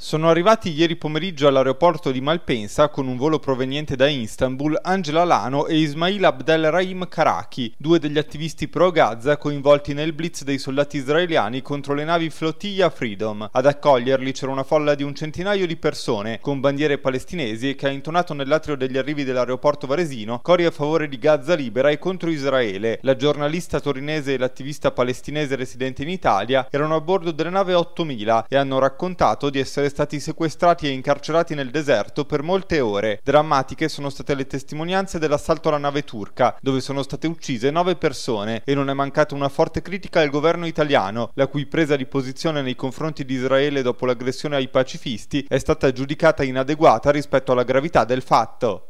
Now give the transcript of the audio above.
Sono arrivati ieri pomeriggio all'aeroporto di Malpensa con un volo proveniente da Istanbul Angela Lano e Ismail Abdel Rahim Karaki, due degli attivisti pro Gaza coinvolti nel blitz dei soldati israeliani contro le navi flottiglia Freedom. Ad accoglierli c'era una folla di un centinaio di persone con bandiere palestinesi che ha intonato nell'atrio degli arrivi dell'aeroporto varesino cori a favore di Gaza libera e contro Israele. La giornalista torinese e l'attivista palestinese residente in Italia erano a bordo della nave 8000 e hanno raccontato di essere essere stati sequestrati e incarcerati nel deserto per molte ore. Drammatiche sono state le testimonianze dell'assalto alla nave turca, dove sono state uccise nove persone e non è mancata una forte critica al governo italiano, la cui presa di posizione nei confronti di Israele dopo l'aggressione ai pacifisti è stata giudicata inadeguata rispetto alla gravità del fatto.